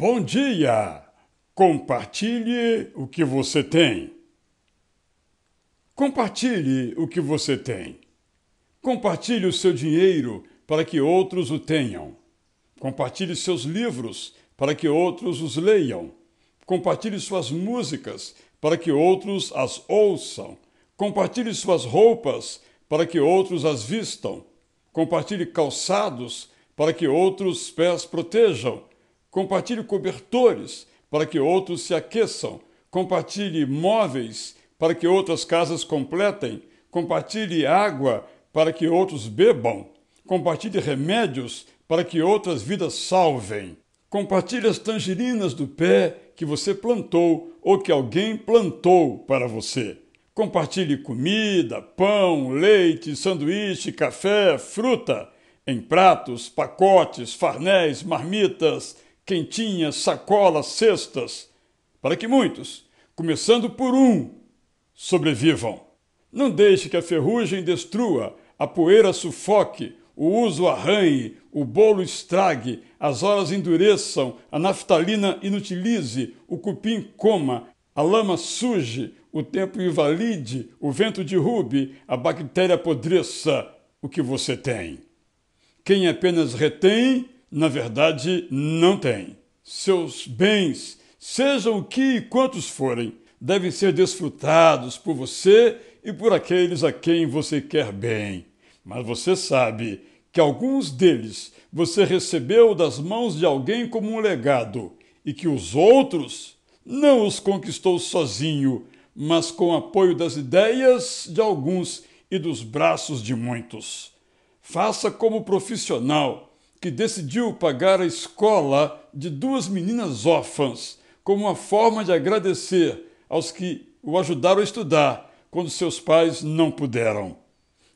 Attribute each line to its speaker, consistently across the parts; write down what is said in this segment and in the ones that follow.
Speaker 1: Bom dia! Compartilhe o que você tem. Compartilhe o que você tem. Compartilhe o seu dinheiro para que outros o tenham. Compartilhe seus livros para que outros os leiam. Compartilhe suas músicas para que outros as ouçam. Compartilhe suas roupas para que outros as vistam. Compartilhe calçados para que outros pés protejam Compartilhe cobertores para que outros se aqueçam. Compartilhe móveis para que outras casas completem. Compartilhe água para que outros bebam. Compartilhe remédios para que outras vidas salvem. Compartilhe as tangerinas do pé que você plantou ou que alguém plantou para você. Compartilhe comida, pão, leite, sanduíche, café, fruta em pratos, pacotes, farnés, marmitas quentinhas, sacolas, cestas, para que muitos, começando por um, sobrevivam. Não deixe que a ferrugem destrua, a poeira sufoque, o uso arranhe, o bolo estrague, as horas endureçam, a naftalina inutilize, o cupim coma, a lama suje, o tempo invalide, o vento derrube, a bactéria apodreça o que você tem. Quem apenas retém, na verdade, não tem Seus bens, sejam o que e quantos forem, devem ser desfrutados por você e por aqueles a quem você quer bem. Mas você sabe que alguns deles você recebeu das mãos de alguém como um legado e que os outros não os conquistou sozinho, mas com apoio das ideias de alguns e dos braços de muitos. Faça como profissional que decidiu pagar a escola de duas meninas órfãs como uma forma de agradecer aos que o ajudaram a estudar quando seus pais não puderam.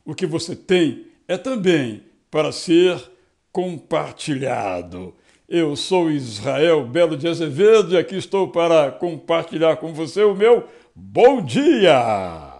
Speaker 1: O que você tem é também para ser compartilhado. Eu sou Israel Belo de Azevedo e aqui estou para compartilhar com você o meu bom dia!